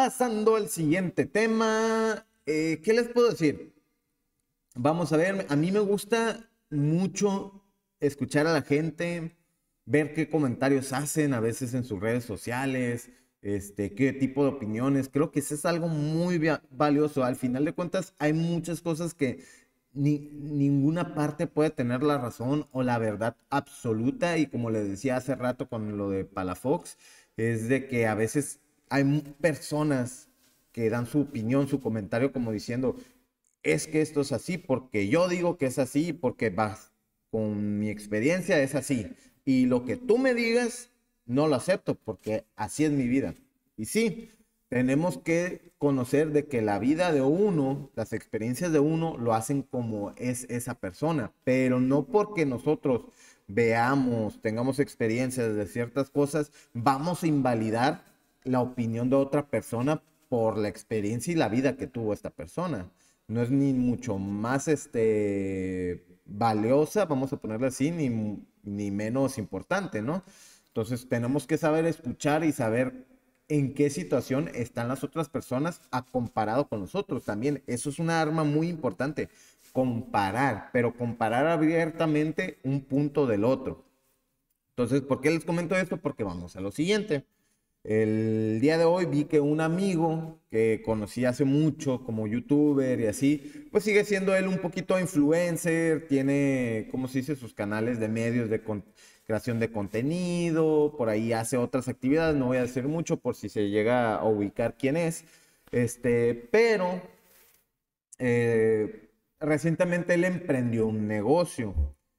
Pasando al siguiente tema, eh, ¿qué les puedo decir? Vamos a ver, a mí me gusta mucho escuchar a la gente, ver qué comentarios hacen a veces en sus redes sociales, este, qué tipo de opiniones. Creo que eso es algo muy valioso. Al final de cuentas, hay muchas cosas que ninguna parte puede tener la razón o la verdad absoluta. Y como les decía hace rato con lo de Palafox, es de que a veces hay personas que dan su opinión, su comentario como diciendo, es que esto es así porque yo digo que es así, porque vas con mi experiencia es así. Y lo que tú me digas, no lo acepto porque así es mi vida. Y sí, tenemos que conocer de que la vida de uno, las experiencias de uno, lo hacen como es esa persona, pero no porque nosotros veamos, tengamos experiencias de ciertas cosas, vamos a invalidar la opinión de otra persona por la experiencia y la vida que tuvo esta persona. No es ni mucho más este, valiosa, vamos a ponerla así, ni, ni menos importante, ¿no? Entonces tenemos que saber escuchar y saber en qué situación están las otras personas a comparado con nosotros también. Eso es una arma muy importante, comparar, pero comparar abiertamente un punto del otro. Entonces, ¿por qué les comento esto? Porque vamos a lo siguiente. El día de hoy vi que un amigo que conocí hace mucho como youtuber y así, pues sigue siendo él un poquito influencer, tiene, ¿cómo se dice?, sus canales de medios de creación de contenido, por ahí hace otras actividades, no voy a decir mucho por si se llega a ubicar quién es, este, pero eh, recientemente él emprendió un negocio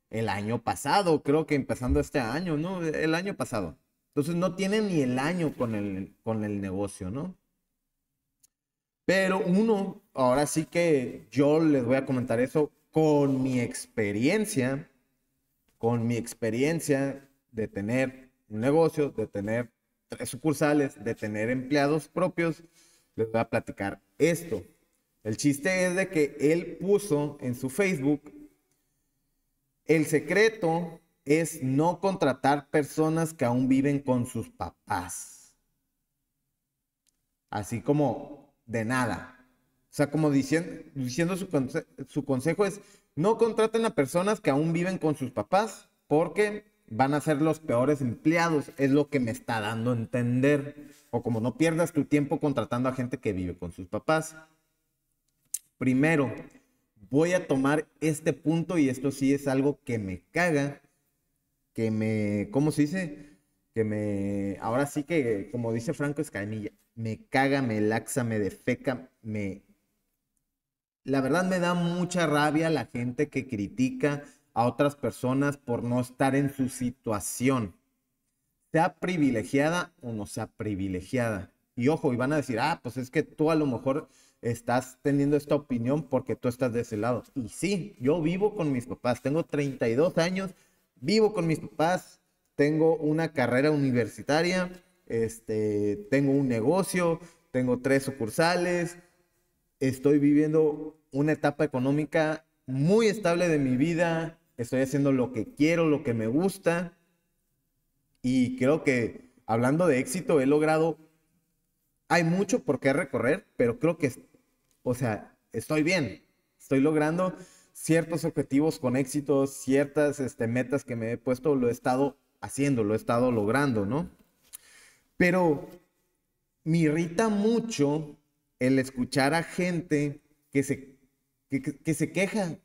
el año pasado, creo que empezando este año, ¿no? El año pasado. Entonces no tiene ni el año con el, con el negocio, ¿no? Pero uno, ahora sí que yo les voy a comentar eso con mi experiencia, con mi experiencia de tener un negocio, de tener tres sucursales, de tener empleados propios, les voy a platicar esto. El chiste es de que él puso en su Facebook el secreto es no contratar personas que aún viven con sus papás. Así como de nada. O sea, como diciendo, diciendo su, su consejo es, no contraten a personas que aún viven con sus papás porque van a ser los peores empleados, es lo que me está dando a entender. O como no pierdas tu tiempo contratando a gente que vive con sus papás. Primero, voy a tomar este punto y esto sí es algo que me caga que me, ¿cómo se dice? Que me, ahora sí que, como dice Franco Escamilla, me caga, me laxa, me defeca, me... La verdad me da mucha rabia la gente que critica a otras personas por no estar en su situación. Sea privilegiada o no sea privilegiada. Y ojo, y van a decir, ah, pues es que tú a lo mejor estás teniendo esta opinión porque tú estás de ese lado. Y sí, yo vivo con mis papás, tengo 32 años vivo con mis papás, tengo una carrera universitaria, este, tengo un negocio, tengo tres sucursales, estoy viviendo una etapa económica muy estable de mi vida, estoy haciendo lo que quiero, lo que me gusta. Y creo que hablando de éxito, he logrado, hay mucho por qué recorrer, pero creo que, o sea, estoy bien, estoy logrando ciertos objetivos con éxitos, ciertas este, metas que me he puesto, lo he estado haciendo, lo he estado logrando, ¿no? Pero me irrita mucho el escuchar a gente que se, que, que se queja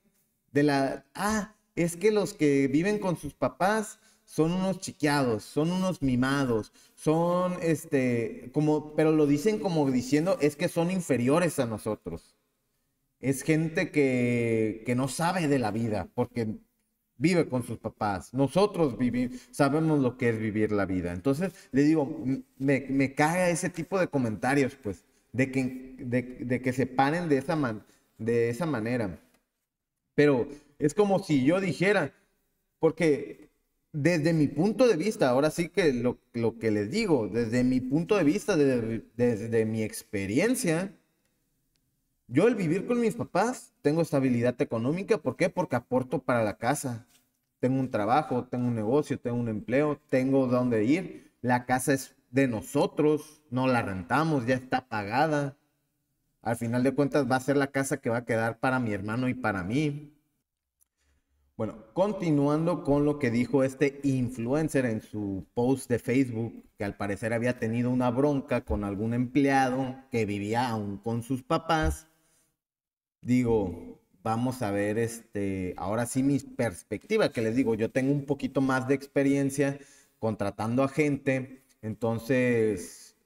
de la, ah, es que los que viven con sus papás son unos chiqueados, son unos mimados, son este, como, pero lo dicen como diciendo, es que son inferiores a nosotros es gente que, no sabe de la vida, porque vive con sus papás. Nosotros vivimos, sabemos lo que es vivir la vida. Entonces, le digo, me, me caga ese tipo de comentarios, pues, de que, que se paren de esa, de esa manera. Pero es como si yo dijera, porque desde mi punto de vista, ahora sí que lo, que les digo, desde mi punto de vista, desde, desde mi experiencia, yo el vivir con mis papás, tengo estabilidad económica, ¿por qué? Porque aporto para la casa. Tengo un trabajo, tengo un negocio, tengo un empleo, tengo dónde ir. La casa es de nosotros, no la rentamos, ya está pagada. Al final de cuentas va a ser la casa que va a quedar para mi hermano y para mí. Bueno, continuando con lo que dijo este influencer en su post de Facebook, que al parecer había tenido una bronca con algún empleado que vivía aún con sus papás digo, vamos a ver, este, ahora sí mi perspectiva, que les digo, yo tengo un poquito más de experiencia contratando a gente, entonces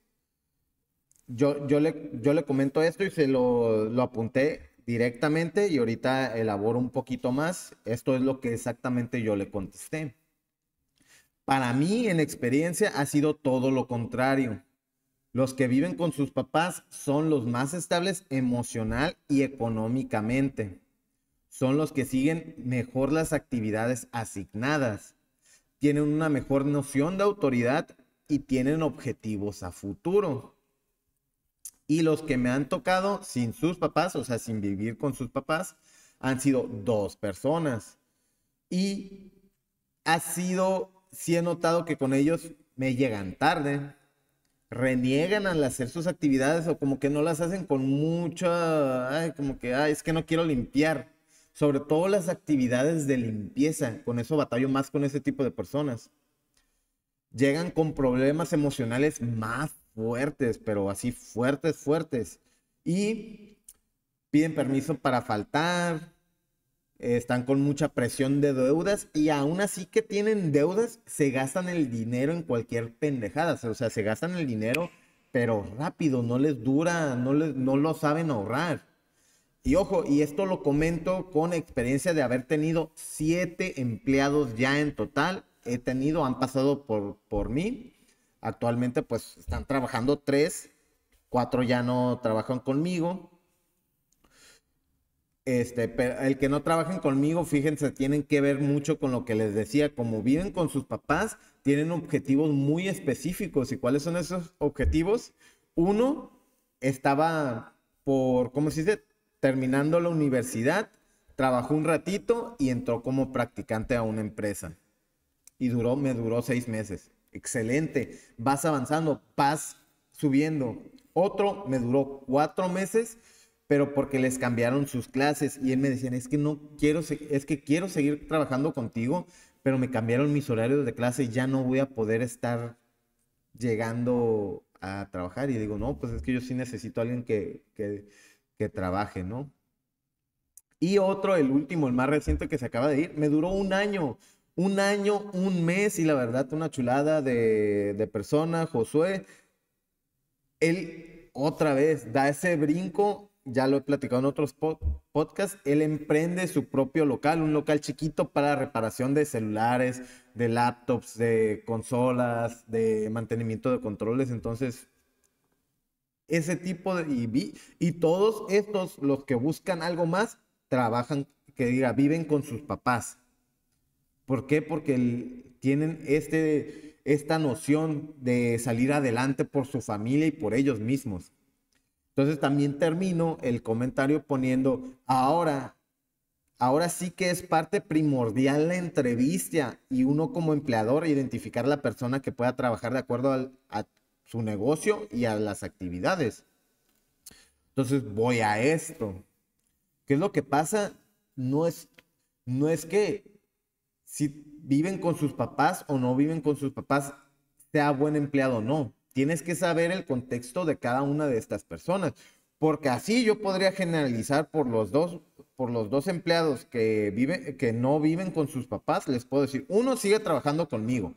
yo, yo, le, yo le comento esto y se lo, lo apunté directamente y ahorita elaboro un poquito más. Esto es lo que exactamente yo le contesté. Para mí, en experiencia, ha sido todo lo contrario. Los que viven con sus papás son los más estables emocional y económicamente. Son los que siguen mejor las actividades asignadas. Tienen una mejor noción de autoridad y tienen objetivos a futuro. Y los que me han tocado sin sus papás, o sea, sin vivir con sus papás, han sido dos personas. Y ha sido, sí he notado que con ellos me llegan tarde, reniegan al hacer sus actividades o como que no las hacen con mucha, como que, es que no quiero limpiar. Sobre todo las actividades de limpieza, con eso batallo más con ese tipo de personas. Llegan con problemas emocionales más fuertes, pero así fuertes, fuertes. Y piden permiso para faltar, están con mucha presión de deudas y aún así que tienen deudas, se gastan el dinero en cualquier pendejada, o sea, se gastan el dinero, pero rápido, no les dura, no, les, no lo saben ahorrar. Y ojo, y esto lo comento con experiencia de haber tenido siete empleados ya en total, he tenido, han pasado por, por mí, actualmente pues están trabajando tres, cuatro ya no trabajan conmigo, este, el que no trabajen conmigo, fíjense, tienen que ver mucho con lo que les decía. Como viven con sus papás, tienen objetivos muy específicos. ¿Y cuáles son esos objetivos? Uno, estaba por, ¿cómo se dice? Terminando la universidad, trabajó un ratito y entró como practicante a una empresa. Y duró, me duró seis meses. Excelente. Vas avanzando, vas subiendo. Otro me duró cuatro meses pero porque les cambiaron sus clases y él me decía, es que no quiero, es que quiero seguir trabajando contigo, pero me cambiaron mis horarios de clase y ya no voy a poder estar llegando a trabajar. Y digo, no, pues es que yo sí necesito a alguien que, que, que trabaje, ¿no? Y otro, el último, el más reciente que se acaba de ir, me duró un año, un año, un mes y la verdad, una chulada de, de persona, Josué. Él otra vez da ese brinco ya lo he platicado en otros podcasts, él emprende su propio local, un local chiquito para reparación de celulares, de laptops, de consolas, de mantenimiento de controles. Entonces, ese tipo de... Y, y todos estos, los que buscan algo más, trabajan, que diga, viven con sus papás. ¿Por qué? Porque tienen este, esta noción de salir adelante por su familia y por ellos mismos. Entonces también termino el comentario poniendo, ahora, ahora sí que es parte primordial la entrevista y uno como empleador identificar la persona que pueda trabajar de acuerdo a su negocio y a las actividades. Entonces voy a esto. ¿Qué es lo que pasa? No es, no es que si viven con sus papás o no viven con sus papás sea buen empleado o no Tienes que saber el contexto de cada una de estas personas, porque así yo podría generalizar por los dos, por los dos empleados que, vive, que no viven con sus papás, les puedo decir, uno sigue trabajando conmigo,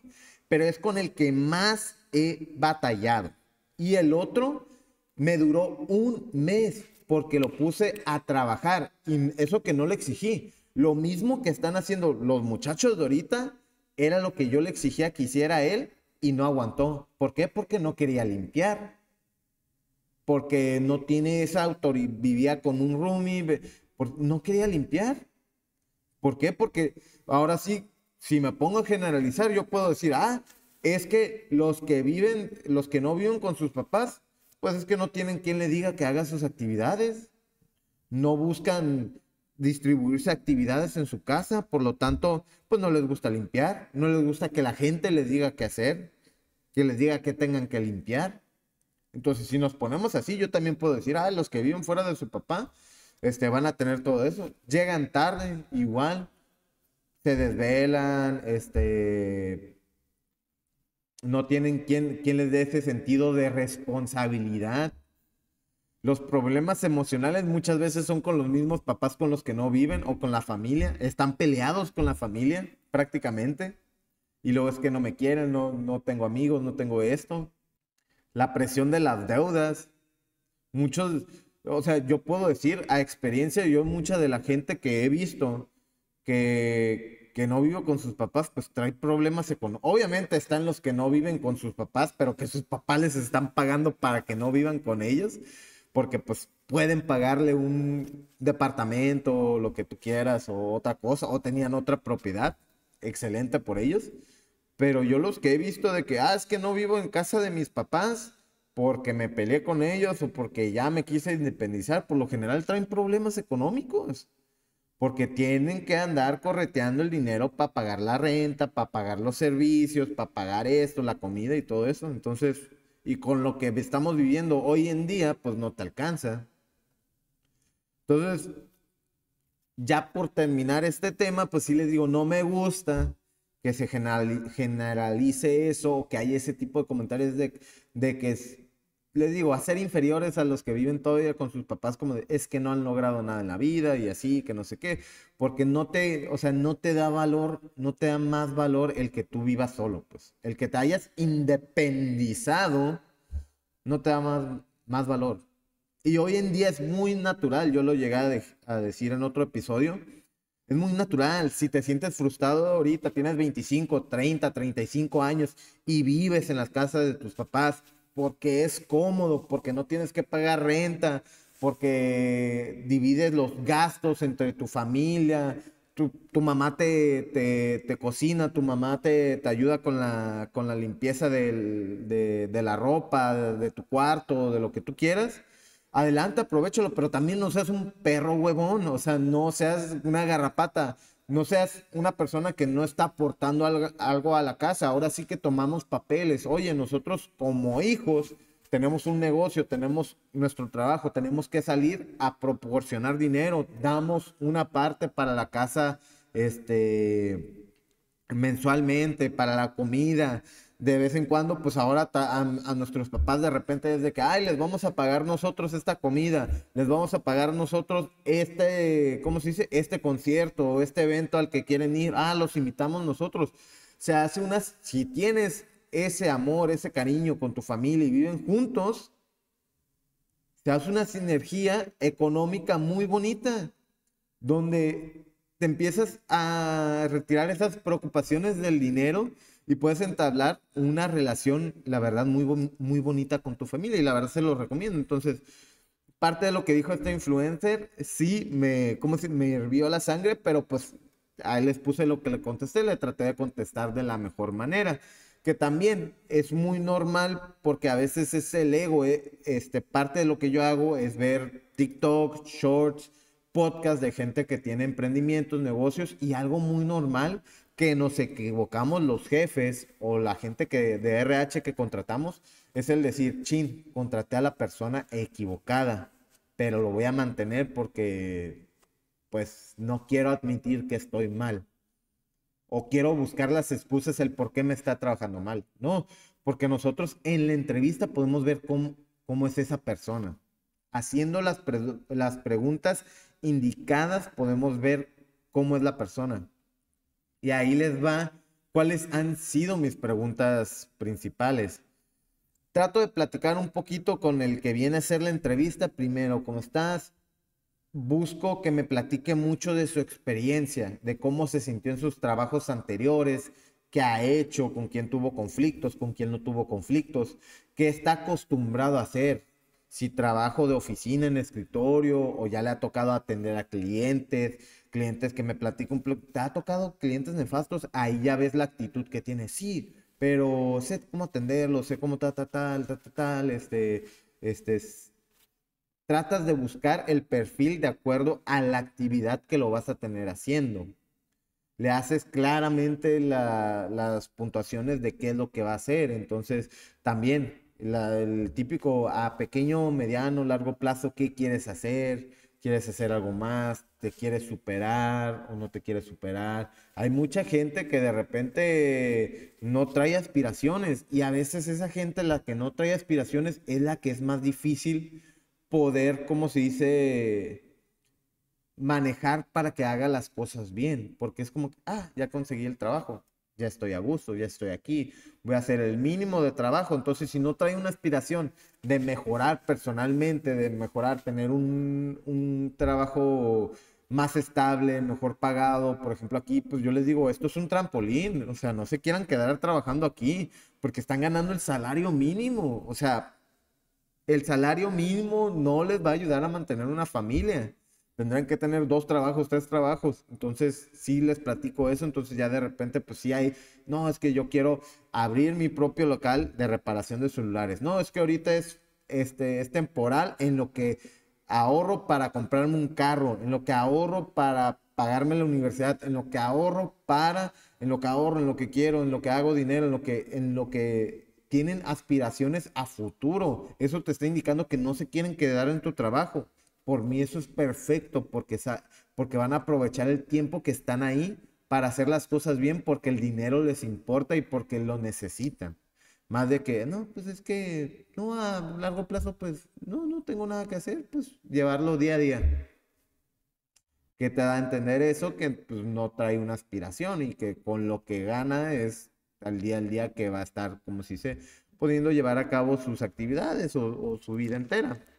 pero es con el que más he batallado. Y el otro me duró un mes porque lo puse a trabajar y eso que no le exigí. Lo mismo que están haciendo los muchachos de ahorita era lo que yo le exigía que hiciera él y no aguantó. ¿Por qué? Porque no quería limpiar. Porque no tiene esa y vivía con un roomie, no quería limpiar. ¿Por qué? Porque ahora sí, si me pongo a generalizar, yo puedo decir, ah, es que los que viven, los que no viven con sus papás, pues es que no tienen quien le diga que haga sus actividades. No buscan distribuirse actividades en su casa, por lo tanto, pues no les gusta limpiar, no les gusta que la gente les diga qué hacer que les diga que tengan que limpiar. Entonces, si nos ponemos así, yo también puedo decir, ah, los que viven fuera de su papá, este, van a tener todo eso. Llegan tarde, igual, se desvelan, este, no tienen quien, quien les dé ese sentido de responsabilidad. Los problemas emocionales muchas veces son con los mismos papás con los que no viven o con la familia. Están peleados con la familia prácticamente. Y luego es que no me quieren, no, no tengo amigos, no tengo esto. La presión de las deudas. Muchos, o sea, yo puedo decir a experiencia, yo mucha de la gente que he visto que, que no vivo con sus papás, pues trae problemas económicos. Obviamente están los que no viven con sus papás, pero que sus papás les están pagando para que no vivan con ellos, porque pues pueden pagarle un departamento, o lo que tú quieras, o otra cosa, o tenían otra propiedad. Excelente por ellos. Pero yo los que he visto de que, ah, es que no vivo en casa de mis papás porque me peleé con ellos o porque ya me quise independizar, por lo general traen problemas económicos. Porque tienen que andar correteando el dinero para pagar la renta, para pagar los servicios, para pagar esto, la comida y todo eso. Entonces, y con lo que estamos viviendo hoy en día, pues no te alcanza. Entonces, ya por terminar este tema, pues sí les digo, no me gusta que se generalice eso, que hay ese tipo de comentarios de, de que, les digo, hacer inferiores a los que viven todavía con sus papás, como es que no han logrado nada en la vida y así, que no sé qué, porque no te, o sea, no te da valor, no te da más valor el que tú vivas solo, pues, el que te hayas independizado, no te da más, más valor. Y hoy en día es muy natural, yo lo llegué a decir en otro episodio, es muy natural. Si te sientes frustrado ahorita, tienes 25, 30, 35 años y vives en las casas de tus papás porque es cómodo, porque no tienes que pagar renta, porque divides los gastos entre tu familia, tu, mamá te, te, cocina, tu mamá te, ayuda con la, con la limpieza de la ropa, de tu cuarto, de lo que tú quieras adelante, aprovechalo, pero también no seas un perro huevón, o sea, no seas una garrapata, no seas una persona que no está aportando algo a la casa. Ahora sí que tomamos papeles. Oye, nosotros como hijos tenemos un negocio, tenemos nuestro trabajo, tenemos que salir a proporcionar dinero, damos una parte para la casa, este mensualmente, para la comida, de vez en cuando, pues ahora a, nuestros papás de repente es de que, ay, les vamos a pagar nosotros esta comida, les vamos a pagar nosotros este, ¿cómo se dice? Este concierto o este evento al que quieren ir, ah, los invitamos nosotros. Se hace unas, si tienes ese amor, ese cariño con tu familia y viven juntos, se hace una sinergia económica muy bonita, donde te empiezas a retirar esas preocupaciones del dinero y puedes entablar una relación, la verdad, muy, muy bonita con tu familia y la verdad se lo recomiendo. Entonces, parte de lo que dijo este influencer, sí, me, como si me hirvió la sangre, pero pues a él les puse lo que le contesté, le traté de contestar de la mejor manera, que también es muy normal porque a veces es el ego, eh, este, parte de lo que yo hago es ver TikTok, shorts, Podcasts de gente que tiene emprendimientos, negocios y algo muy normal que nos equivocamos los jefes o la gente que, de RH que contratamos es el decir, chin, contraté a la persona equivocada, pero lo voy a mantener porque pues no quiero admitir que estoy mal. O quiero buscar las excusas, el por qué me está trabajando mal. No, porque nosotros en la entrevista podemos ver cómo, es esa persona. Haciendo las, las preguntas indicadas podemos ver cómo es la persona. Y ahí les va cuáles han sido mis preguntas principales. Trato de platicar un poquito con el que viene a hacer la entrevista primero, ¿cómo estás? Busco que me platique mucho de su experiencia, de cómo se sintió en sus trabajos anteriores, qué ha hecho, con quién tuvo conflictos, con quién no tuvo conflictos, qué está acostumbrado a hacer, si trabajo de oficina en escritorio o ya le ha tocado atender a clientes, clientes que me platico, te ha tocado clientes nefastos, ahí ya ves la actitud que tiene, sí, pero sé cómo atenderlo sé cómo tal, tal, tal, tal, tal, este, este, tratas de buscar el perfil de acuerdo a la actividad que lo vas a tener haciendo. Le haces claramente las puntuaciones de qué es lo que va a hacer. Entonces, también el típico a pequeño, mediano, largo plazo, ¿qué quieres hacer? ¿Quieres hacer algo más? te quiere superar o no te quiere superar. Hay mucha gente que de repente no trae aspiraciones y a veces esa gente la que no trae aspiraciones es la que es más difícil poder, como se dice, manejar para que haga las cosas bien, porque es como, ah, ya conseguí el trabajo, ya estoy a gusto, ya estoy aquí, voy a hacer el mínimo de trabajo. Entonces, si no trae una aspiración de mejorar personalmente, de mejorar, tener un, un trabajo más estable, mejor pagado. Por ejemplo, aquí, pues yo les digo, esto es un trampolín, o sea, no se quieran quedar trabajando aquí porque están ganando el salario mínimo, o sea, el salario mínimo no les va a ayudar a mantener una familia. Tendrán que tener dos trabajos, tres trabajos. Entonces, sí les platico eso. Entonces, ya de repente, pues sí hay, no, es que yo quiero abrir mi propio local de reparación de celulares. No, es que ahorita es, este, es temporal en lo que ahorro para comprarme un carro, en lo que ahorro para pagarme la universidad, en lo que ahorro para, en lo que ahorro, en lo que quiero, en lo que hago dinero, en lo que, en lo que tienen aspiraciones a futuro. Eso te está indicando que no se quieren quedar en tu trabajo. Por mí eso es perfecto porque, porque van a aprovechar el tiempo que están ahí para hacer las cosas bien porque el dinero les importa y porque lo necesitan. Más de que, no, pues es que, no, a largo plazo, pues, no, no tengo nada que hacer, pues llevarlo día a día. Que te da a entender eso, que pues, no trae una aspiración y que con lo que gana es al día al día que va a estar, como si se, pudiendo llevar a cabo sus actividades o su vida entera.